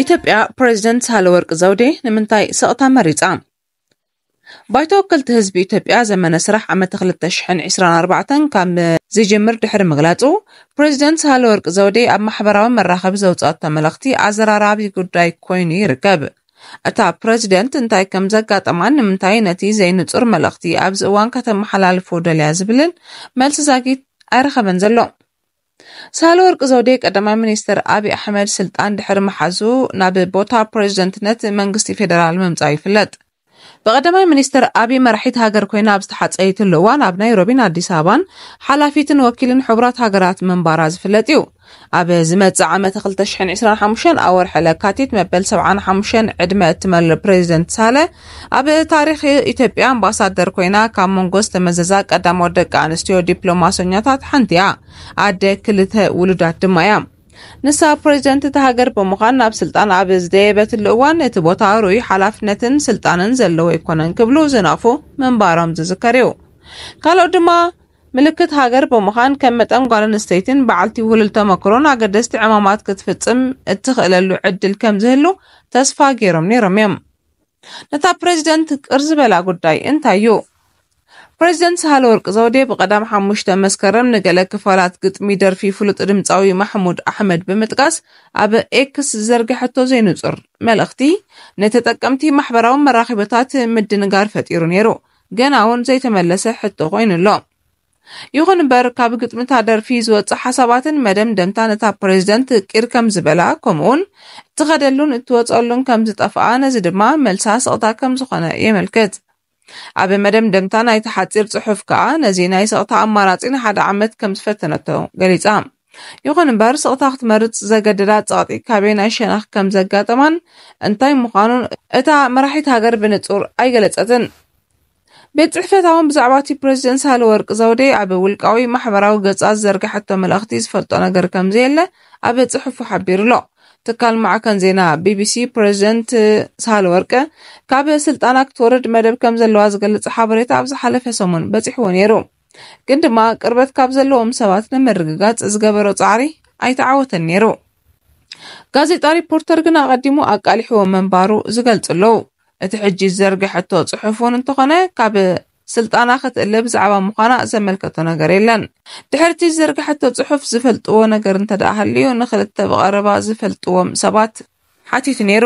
ኢትዮጵያ ፕሬዚደንት ሳህለወርቅ ዘውዴ ንምንታይ ስቕታ መሪፃ ባይቶ ወከልቲ ህዝቢ ኢትዮጵያ ዘመነ ስራሕ ዓመት 224 ካብ ዝጅምር ድሕሪ ምግላፁ ፕሬዚደንት ሳህለወርቅ ዘውዴ ኣብ ማሕበራዊ መራኸቢ ዘውፅኦቶ መልእኽቲ ኣዘራራቢ ጉዳይ ኮይኑ ይርከብ እታ ፕረዚደንት እንታይ ከም ዘጋጠማን ንምንታይ ነቲ ዘይንጹር መልእኽቲ ኣብዚ እዋን ከተመሓላልፎ ደልያ ዝብልን መልሲ ዛጊት ኣይረኸበን ዘሎ ሳህለወርቅ ዘውዴ ቀዳማይ ሚኒስትር ኣብዪ ኣሕመድ ስልጣን ድሕሪ መሓዙ ናብ ቦታ ፕሬዚደንትነት መንግስቲ ፌደራል ምምፃእ ይፍለጥ ብቀዳማይ ሚኒስትር ኣብዪ መራሒት ሃገር ኮይና ኣብ ዝተሓፀይትሉ እዋን ኣብ ናይሮቢን ኣዲስ ኣበባን ሓላፊትን ወኪልን ሕቡራት ሃገራት ምንባራ ዝፍለጥ እዩ ኣብ ዝመፅእ ዓመት 225 ኣብ ወርሒ ለካቲት መበል 75 ዕድመ እትመል ፕሬዚደንት ሳለ ኣብ ታሪክ ኢትዮጵያ ኣምባሳደር ኮይና ካብ መንጎ ዝተመዘዛ ቀዳሞት ደቂ ኣንስትዮ ዲፕሎማሰኛታት ሓንቲ እያ ኣደ ክልተ ውሉዳት ድማ እያ ንሳ ፕሬዚደንት እቲ ሃገር ብምዃን ናብ ስልጣን ኣብ ዝደየበትሉ እዋን እቲ ቦታ ርኡይ ሓላፍነትን ስልጣንን ዘለዎ ይኮነን ክብሉ ዝነቕፉ ምንባሮም ዝዝከር እዩ ካልኦት ድማ ምልክት ሃገር ብምዃን ከም መጠን ጓል ኣንስተይትን በዓልቲ ውህሉል ተመክሮን ኣገደስቲ ዕማማት ክትፍፅም እትኽእለሉ ዕድል ከም ዝህሉ ተስፋ ገይሮም ነይሮም እዮም ነታ ፕሬዚደንት ቅር ዝበላ ጉዳይ እንታይ እዩ ፕሬዚደንት ሳህለወርቅ ዘውዴ ብቐዳም 5 መስከረም ንገለ ክፋላት ግጥሚ ደርፊ ፍሉጥ ድምፃዊ ማሕሙድ ኣሕመድ ብምጥቃስ ኣብ ኤክስ ዘርግሐቶ ዘይንጹር መልእኽቲ ንተጠቀምቲ ማሕበራዊ መራኺበታት ምድንጋር ፈጢሩ ነይሩ ገና እውን ዘይተመለሰ ሕቶ ኮይኑ ኣሎ ይኹን እምበር ካብ ግጥምታ ደርፊ ዝወፅእ ሓሳባትን ደምታ ነታ ፕሬዚደንት ቂር ከም ዝበላ ከምኡውን እትኸደሉን እትወፀሉን ከም ዝጠፍኣ ነዚ ድማ መልሳ ስቕታ ከም ዝኾነ የመልክት ኣብ መደም ደምታ ናይቲ ሓፂር ፅሑፍ ከዓ ነዚ ናይ ስቕታ ኣማራፂ ንሓደ ዓመት ከም ዝፈተነቶ ገሊፃ ይኹን እምበር ስቕታ ክትመርፅ ዘገድዳ ፀቕጢ ካበይ ናይ ሸነኽ ከም ዘጋጠማን እንታይ ምዃኑን እታ መራሒት ሃገር ብንፁር ኣይገለፀትን ቤት ፅሕፈት ፅሕፈታውን ብዛዕባ እቲ ፕሬዚደንት ሳህለወርቂ ዘውዴ ኣብ ውልቃዊ ማሕበራዊ ገጻት ዘርግሐቶ መልእኽቲ ዝፈልጦ ነገር ከምዘየለ ኣብ ፅሑፉ ሓቢሩ ኣሎ ትካል ማዕከን ዜና ቢቢሲ ፕሬዚደንት ሳህለ ወርቀ ካብ ስልጣና ክትወርድ መደብ ከም ዘለዋ ዝገልጽ ሓበሬታ ኣብ ዝሓለፈ ሰሙን በጺሕዎ ነይሩ ግን ድማ ቅርበት ካብ ዘለዎም ሰባት ንምርግጋጽ ዝገበሮ ጻዕሪ ኣይተዓወተን ነይሩ ጋዜጣ ሪፖርተር ግን ኣቐዲሙ ኣቃሊሕዎ መንባሩ ዝገልጽ ኣለዉ እቲ ሕጂ ዝዘርግሐቶ ጽሑፍ እውን እንተኾነ ካብ ስልጣና ክትእልብ ብዛዕባ ምዃና ዘመልከቶ ነገር የለን ድሕርቲ ዝዘርግሐቶ ጽሑፍ ዝፈልጥዎ ነገር እንተደኣ ሃልዩ ንክልተ ብቐረባ ዝፈልጥዎም ሰባት ሓቲት ነይሩ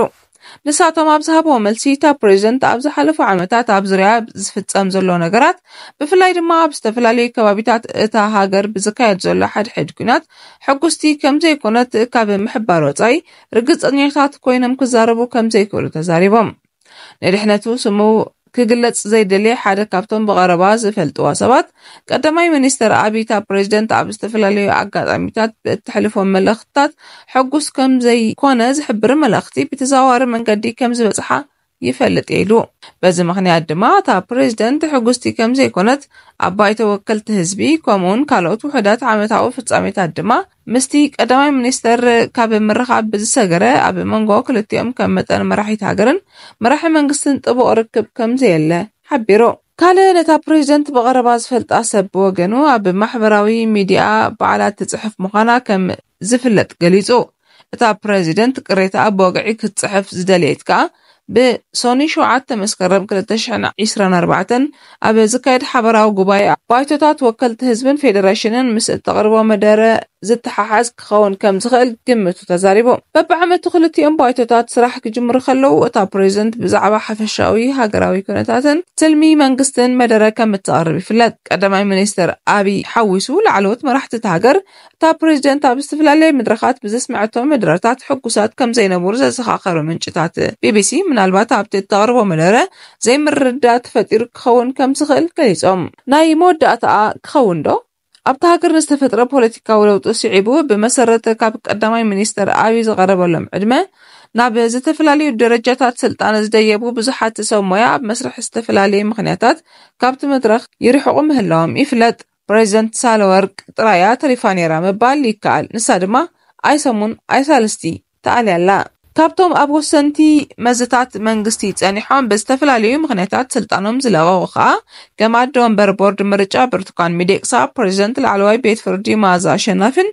ንሳቶም ኣብ ዝሃቦ መልሲ እታ ፕሬዚደንት ኣብ ዝሓለፉ ዓመታት ኣብ ዙርያ ዝፍፀም ዘሎ ነገራት ብፍላይ ድማ ኣብ ዝተፈላለዩ ከባቢታት እታ ሃገር ብዝካየድ ዘሎ ሓድሕድ ኩናት ሕጉስቲ ከምዘይኮነት ካብ ምሕባር ወፃኢ ርግፀኛታት ኮይኖም ክዛረቡ ከምዘይክእሉ ተዛሪቦም ንድሕነቱ ስሙ ክግለጽ ዘይደልየ ሓደ ካብቶም ብቐረባ ዝፈልጥዋ ሰባት ቀዳማይ ሚኒስተር ኣብይ ካብ ፕሬዚደንት ኣብ ዝተፈላለዩ ኣጋጣሚታት ብእትሕልፎም መልእኽትታት ሕጉስ ከም ዘይኮነ ዝሕብር መልእኽቲ ብተዘዋዋሪ መንገዲ ከም ዝበፅሓ ይፈልጥ ኢሉ በዚ ምክንያት ድማ እታ ፕሬዚደንት ሕጉስቲ ከም ዘይኮነት ኣባይ ተወከልቲ ህዝቢ ከምኡውን ካልኦት ውሕዳት ዓመታዊ ፍጻሜታት ድማ ምስቲ ቀዳማይ ሚኒስተር ካብ ምርኻብ ብዝሰገረ ኣብ መንጎ ክልቲኦም ከም መጠን መራሒት ሃገርን መራሒ መንግስትን ጥቡቕ ርክብ ከምዘየለ ሓቢሩ ካልእ ነታ ፕሬዚደንት ብቐረባ ዝፈልጣ ሰብ ብወገኑ ኣብ ማሕበራዊ ሚድያ በዓላት ትፅሕፍ ምዃና ከም ዝፍለጥ ገሊጹ እታ ፕሬዚደንት ቅሬታ ብወግዒ ክትፅሕፍ ዝደልየት ከዓ ብሶኒ7 መስከረም 224 ኣብ ዝካየድ ሓበራዊ ጉባኤ ባይቶታት ወከልቲ ህዝብን ፌደሬሽንን ምስ እተቕርቦ መደረ زتحاسك خون كم زخل كم تتزاربو بابا عم تخلتي ام بايتا تات سراح كجمر خلو وتا بريزنت بزعبا حفشاوي هاقراوي كونتاتن تلمي منقستن مدرا كم تقربي فلات قدماي منيستر ابي حوسو لعلوت ما راح تتهاقر تا بريزنت تاب استفلالي مدرخات بزسمعتو مدرتات حقوسات كم زي نبور زي سخاقر من بي بي سي من البات عبت التغربو مدرا زي من ردات خون كم زخل كليس نايمو داتا كخون دو ኣብቲ ሃገርና ዝተፈጥረ ፖለቲካዊ ለውጢ ስዒቡ ብመሰረተ ካብ ቀዳማይ ሚኒስተር ኣብዪ ዝቐረበሎም ዕድመ ናብ ዝተፈላለዩ ደረጃታት ስልጣን ዝደየቡ ብዙሓት ሰብ ሞያ ኣብ መስርሕ ዝተፈላለየ ምክንያታት ካብቲ መድረኽ ይርሕቑ ምህላዎም ይፍለጥ ፕሬዚደንት ሳለወርቅ ጥራያ ተሪፋ ነይራ ምባል ይከኣል ንሳ ድማ ኣይሰሙን ኣይሳልስቲ ተኣልያላ ካብቶም ኣብ ወሰንቲ መዝታት መንግስቲ ፀኒሖም ብዝተፈላለዩ ምክንያታት ስልጣኖም ዝለቀቁ ከዓ ገማዶ ወንበር ቦርድ ምርጫ ብርቱካን ሚዴቅሳ ፕሬዚደንት ላዕለዋይ ቤት ፍርዲ ማዛ ኣሸናፊን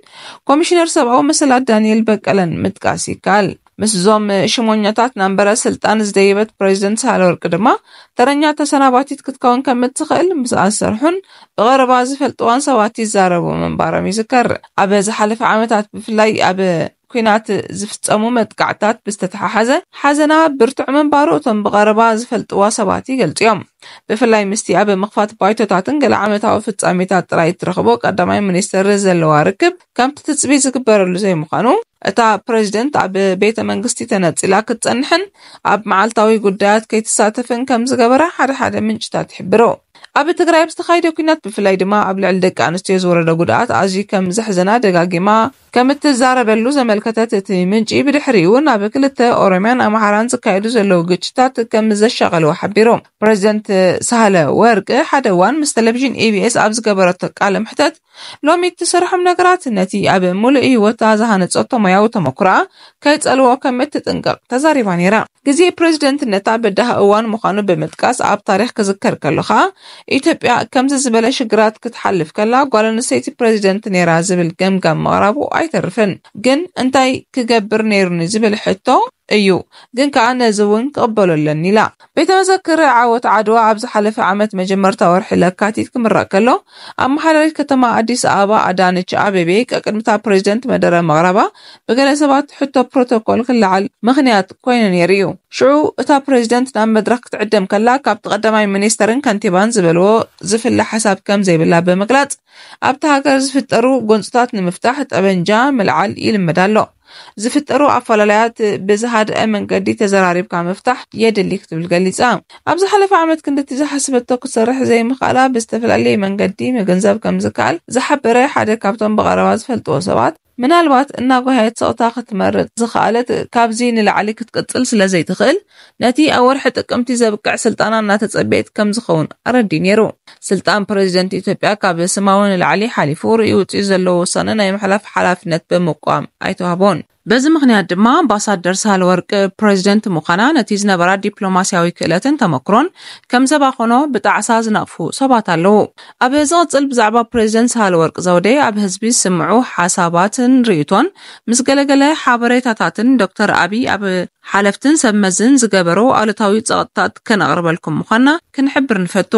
ኮሚሽነር ሰብኣዊ መሰላት ዳንኤል በቀለን ምጥቃስ ይካል ምስዞም ሽሞኛታት ናንበረ ስልጣን ዝደይበት ፕሬዚደንት ሳህለወርቂ ድማ ተረኛ ተሰናባቲት ክትከውን ከም እትኽእል ምስኣ ዝሰርሑን ብቐረባ ዝፈልጥዋን ሰባት ይዛረቡ ምንባሮም ይዝከር ኣብ ዝሓለፈ ዓመታት ብፍላይ ኣብ ኩናት ዝፍፀሙ መጥቃዕታት ብዝተተሓሓዘ ሓዘና ብርቱዕ ምንባሩ እቶም ብቐረባ ዝፈልጥዋ ሰባት ይገልፁ እዮም ብፍላይ ምስቲ ኣብ ምኽፋት ባይቶታትን ገለ ዓመታዊ ፍጻሜታት ጥራይ እትረኽቦ ቀዳማይ ሚኒስትር ዘለዋ ርክብ ከምቲ ትፅቢ ዝግበረሉ ዘይምዃኑ እታ ፕረዚደንት ኣብ ቤተ መንግስቲ ተነፂላ ክትፀንሕን ኣብ መዓልታዊ ጉዳያት ከይትሳተፍን ከም ዝገበረ ሓደ ሓደ ምንጭታት ይሕብሮ ኣብ ትግራይ ኣብ ዝተኻየደ ኩናት ብፍላይ ድማ ኣብ ልዕሊ ደቂ ኣንስትዮ ዝወረደ ጉድኣት ኣዝዩ ከም ዘሕዘና ደጋጊማ ከም እትዛረበሉ ዘመልከተት እቲ ምንጪ ብድሕሪኡ ናብ ክልተ ኦሮምያን ኣምሓራን ዝካየዱ ዘለዉ ግጭታት ከም ዘሻቐልዎ ሓቢሮም ፕረዚደንት ሳህለ ወርቂ ሓደ እዋን ምስ ቴሌቭዥን ኤቢኤስ ኣብ ዝገበረቶ ቃለ ምሕተት ሎሚ እትሰርሖም ነገራት ነቲ ኣብ ሙሉእ ህይወታ ዝሃነፀቶ ሞያዊ ተመኩራ ከይፀልዎ ከም እትጥንቀቕ ተዛሪባ ነይራ ግዜ ፕረዚደንትነታ በዳህ እዋን ምዃኑ ብምጥቃስ ኣብ ታሪክ ክዝከር ከለኻ ኢትዮጵያ ከምዚ ዝበለ ሽግራት ክትሓልፍ ከላ ጓል ኣንስተይቲ ፕረዚደንት ነይራ ዝብል ገምጋም ምቕራቡ ኣይተርፍን ግን እንታይ ክገብር ነይሩኒ ዝብል ሕቶ እዩ ግን ከዓ ነዚ እውን ክቕበሉ ኣለኒ ኢላ ቤተ መዘክር ዓወት ዓድዋ ኣብ ዝሓለፈ ዓመት መጀመርታ ወርሒ ለካቲት ክምረቕ ከሎ ኣመሓዳሪት ከተማ ኣዲስ ኣበባ ኣዳነች ኣቤቤ ቅድምታ ፕሬዚደንት መደረ መቕረባ ብገለ ሰባት ሕቶ ፕሮቶኮል ክለዓል ምክንያት ኮይኑ ነይሩ እዩ شعو اتا بريزيدنت نام مدرك تعدم كلا كاب تقدم اي منيسترين كانتيبان زبلو زف اللي حساب كم زي بالله بمقلات اب تهاكر زف الترو قنصتات المفتاح تقبن جام العال اي المدالو زف الترو عفلاليات بزهاد امن قدي تزراري بكا مفتاح يد اللي كتب القليزة اب زحلف عمد كنت تزا حسب التوك زي مخالا بستفل علي من قدي مقنزاب كم زكال زحب ريح عدد كابتون بغاروات فلتو سبات من الوقت انه هاي تصوتاق تمرد زخالت كابزين اللي عليك تقتل سلا زي تخل نتي او رح تقمتي زبقع سلطانا ناتا تصبيت كم زخون اردين يرو سلطان بريزيدنت اتوبيا كابل سماون اللي علي حالي فوري وتيزلو وصننا يمحلف حلاف نت بمقام ايتو هابون በዚ ምክንያት ድማ ኣምባሳደር ሳህለወርቅ ወርቂ ፕሬዚደንት ምዃና ነቲ ዝነበራ ዲፕሎማስያዊ ክእለትን ተመክሮን ከም ኮኖ ብጣዕሳ ዝነቕፉ ሰባት ኣለው ኣብ ዝቕፅል ብዛዕባ ፕሬዚደንት ሳህለ ወርቂ ዘውዴ ኣብ ህዝቢ ዝስምዑ ሓሳባትን ርእቶን ምስ ገለገለ ሓበሬታታትን ዶክተር ኣብይ ኣብ ሓለፍትን ሰብ መዝን ዝገበሩ ኣሉታዊ ፀቕጥታት ከነቕርበልኩም ምዃና ክንሕብር ንፈቱ